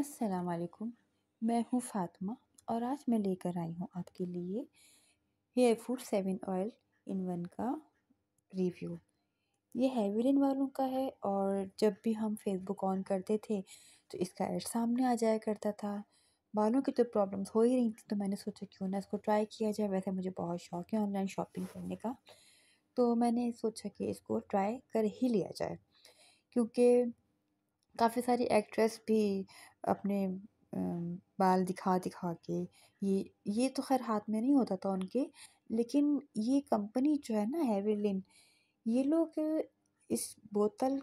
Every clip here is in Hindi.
अस्सलाम वालेकुम मैं हूँ फातिमा और आज मैं लेकर आई हूँ आपके लिए hair food seven oil in one का रिव्यू ये हेविलिन वालों का है और जब भी हम फेसबुक ऑन करते थे तो इसका एड सामने आ जाया करता था बालों की तो प्रॉब्लम्स हो ही रही थी तो मैंने सोचा क्यों ना इसको ट्राई किया जाए वैसे मुझे बहुत शौक है ऑनलाइन शॉपिंग करने का तो मैंने सोचा कि इसको ट्राई कर ही लिया जाए क्योंकि काफ़ी सारी एक्ट्रेस भी अपने बाल दिखा दिखा के ये ये तो खैर हाथ में नहीं होता था उनके लेकिन ये कंपनी जो है ना हेवेलिन ये लोग इस बोतल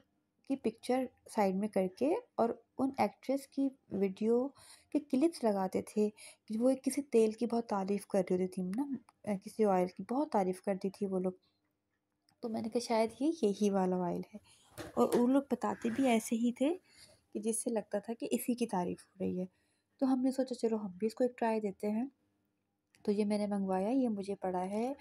की पिक्चर साइड में करके और उन एक्ट्रेस की वीडियो के क्लिप्स लगाते थे कि वो किसी तेल की बहुत तारीफ़ कर रही थी ना किसी ऑयल की बहुत तारीफ़ करती थी वो लोग तो मैंने कहा शायद ये यही वाला ऑयल है और वो लोग बताते भी ऐसे ही थे कि जिससे लगता था कि इसी की तारीफ़ हो रही है तो हमने सोचा चलो हम भी इसको एक ट्राई देते हैं तो ये मैंने मंगवाया ये मुझे पड़ा है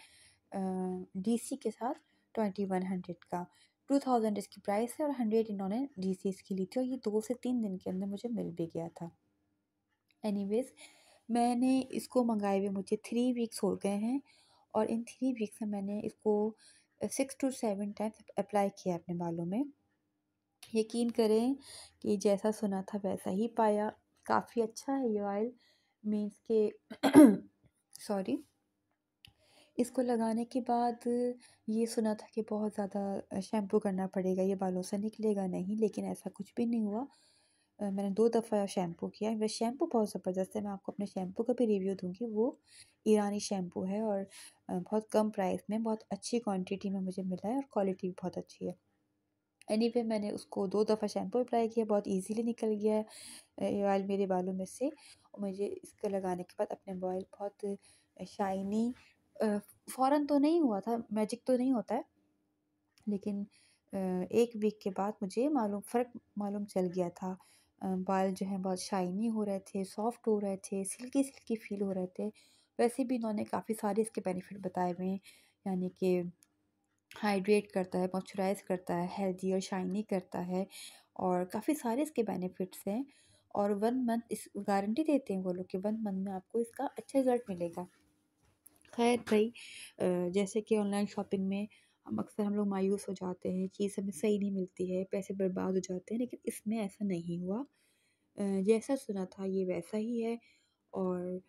डी सी के साथ ट्वेंटी वन हंड्रेड का टू थाउजेंड इसकी प्राइस है और हंड्रेड इन्होंने डी सी इसकी ली थी और ये दो से तीन दिन के अंदर मुझे मिल भी गया था एनी मैंने इसको मंगाए हुए मुझे थ्री वीक्स हो गए हैं और इन थ्री वीक्स में मैंने इसको six two seven times apply किया अपने बालों में यकीन करें कि जैसा सुना था वैसा ही पाया काफ़ी अच्छा है ये ऑयल मीन्स के सॉरी इसको लगाने के बाद ये सुना था कि बहुत ज़्यादा शैम्पू करना पड़ेगा ये बालों से निकलेगा नहीं लेकिन ऐसा कुछ भी नहीं हुआ मैंने दो दफ़ा शैम्पू किया है मेरा शैम्पू बहुत ज़बरदस्त है मैं आपको अपने शैम्पू का भी रिव्यू दूंगी वो ईरानी शैम्पू है और बहुत कम प्राइस में बहुत अच्छी क्वांटिटी में मुझे मिला है और क्वालिटी भी बहुत अच्छी है एनी anyway, मैंने उसको दो दफ़ा शैम्पू अप्लाई किया बहुत ईजीली निकल गया है ऑयल मेरे बालों में से और मुझे इसको लगाने के बाद अपने बॉयल बहुत शाइनी फ़ौर तो नहीं हुआ था मैजिक तो नहीं होता है लेकिन एक वीक के बाद मुझे मालूम फ़र्क मालूम चल गया था बाल जो हैं बहुत शाइनी हो रहे थे सॉफ्ट हो रहे थे सिल्की सिल्की फ़ील हो रहे थे वैसे भी इन्होंने काफ़ी सारे इसके बेनिफिट बताए हुए हैं यानी कि हाइड्रेट करता है मॉइस्चराइज करता है हेल्दी और शाइनी करता है और काफ़ी सारे इसके बेनिफिट्स हैं और वन मंथ इस गारंटी देते हैं वो लोग कि वन मंथ में आपको इसका अच्छा रिज़ल्ट मिलेगा खैर भाई जैसे कि ऑनलाइन शॉपिंग में हम अक्सर हम लोग मायूस हो जाते हैं चीज़ हमें सही नहीं मिलती है पैसे बर्बाद हो जाते हैं लेकिन इसमें ऐसा नहीं हुआ जैसा सुना था ये वैसा ही है और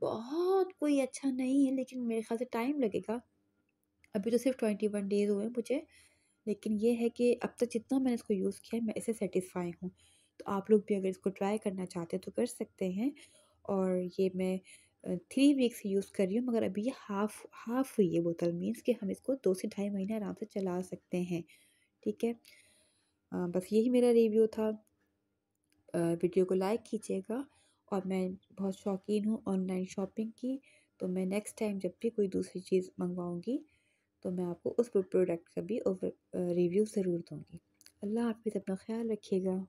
बहुत कोई अच्छा नहीं है लेकिन मेरे ख्याल से टाइम लगेगा अभी तो सिर्फ ट्वेंटी वन डेज़ हुए हैं मुझे लेकिन ये है कि अब तक जितना मैंने इसको यूज़ किया है मैं इसे सेटिस्फाई हूँ तो आप लोग भी अगर इसको ट्राई करना चाहते हैं तो कर सकते हैं और ये मैं थ्री वीक्स यूज़ कर रही हूँ मगर अभी ये हाफ़ हाफ़ हुई है बोतल मीन्स कि हम इसको दो से ढाई महीने आराम से चला सकते हैं ठीक है आ, बस यही मेरा रिव्यू था आ, वीडियो को लाइक कीजिएगा और मैं बहुत शौकीन हूँ ऑनलाइन शॉपिंग की तो मैं नेक्स्ट टाइम जब भी कोई दूसरी चीज़ मंगवाऊँगी तो मैं आपको उस प्रोडक्ट का भी रिव्यू ज़रूर दूँगी अल्लाह हाफिज़ अपना ख्याल रखिएगा